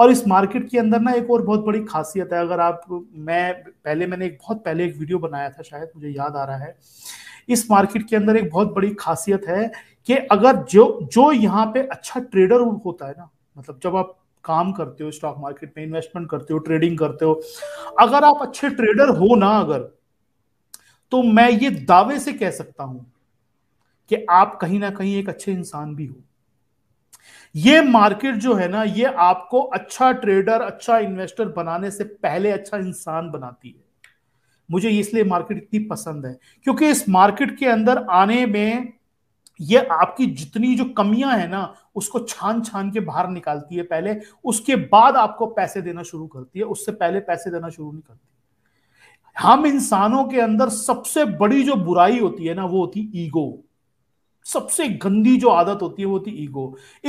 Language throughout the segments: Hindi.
और इस मार्केट के अंदर ना एक और बहुत बड़ी खासियत है अगर आप मैं पहले मैंने एक बहुत पहले एक वीडियो बनाया था शायद मुझे याद आ रहा है इस मार्केट के अंदर एक बहुत बड़ी खासियत है कि अगर जो जो यहाँ पे अच्छा ट्रेडर होता है ना मतलब जब आप काम करते हो स्टॉक मार्केट में इन्वेस्टमेंट करते हो ट्रेडिंग करते हो अगर आप अच्छे ट्रेडर हो ना अगर तो मैं ये दावे से कह सकता हूं कि आप कहीं ना कहीं एक अच्छे इंसान भी हो ये मार्केट जो है ना ये आपको अच्छा ट्रेडर अच्छा इन्वेस्टर बनाने से पहले अच्छा इंसान बनाती है मुझे इसलिए मार्केट इतनी पसंद है क्योंकि इस मार्केट के अंदर आने में ये आपकी जितनी जो कमियां है ना उसको छान छान के बाहर निकालती है पहले उसके बाद आपको पैसे देना शुरू करती है उससे पहले पैसे देना शुरू नहीं करती हम इंसानों के अंदर सबसे बड़ी जो बुराई होती है ना वो होती ईगो सबसे गंदी जो आदत होती है वो होती ईगो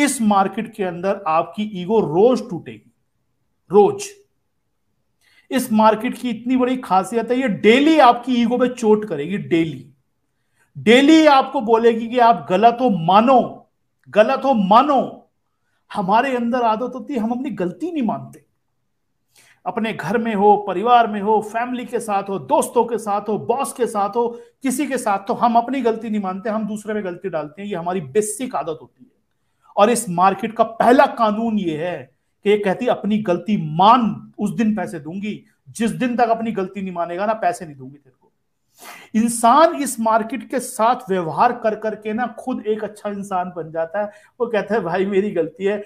इस मार्केट के अंदर आपकी ईगो रोज टूटेगी रोज इस मार्केट की इतनी बड़ी खासियत है ये डेली आपकी ईगो पे चोट करेगी डेली डेली आपको बोलेगी कि आप गलत हो मानो गलत हो मानो हमारे अंदर आदत होती है हम अपनी गलती नहीं मानते अपने घर में हो परिवार में हो फैमिली के साथ हो दोस्तों के साथ हो बॉस के साथ हो किसी के साथ तो हम अपनी गलती नहीं मानते हम दूसरे में गलती डालते हैं ये हमारी बेसिक आदत होती है और इस मार्केट का पहला कानून ये है कि ये कहती अपनी गलती मान उस दिन पैसे दूंगी जिस दिन तक अपनी गलती नहीं मानेगा ना पैसे नहीं दूंगी तेरे को इंसान इस मार्केट के साथ व्यवहार कर करके ना खुद एक अच्छा इंसान बन जाता है वो कहता है भाई मेरी गलती है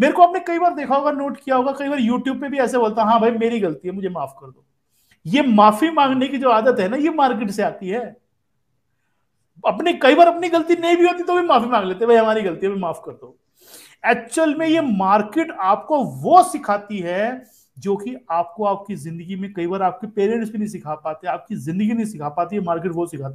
मेरे को आपने कई बार देखा होगा नोट किया होगा कई बार यूट्यूब पे भी ऐसे बोलता हाँ भाई मेरी गलती है मुझे माफ कर दो ये माफी मांगने की जो आदत है ना ये मार्केट से आती है अपने कई बार अपनी गलती नहीं भी होती तो भी माफी मांग लेते भाई हमारी गलती है माफ कर दो एक्चुअल में ये मार्केट आपको वो सिखाती है जो कि आपको आपकी जिंदगी में कई बार आपके पेरेंट्स भी नहीं सिखा पाते आपकी जिंदगी नहीं सिखा पाती है मार्केट वो सिखाती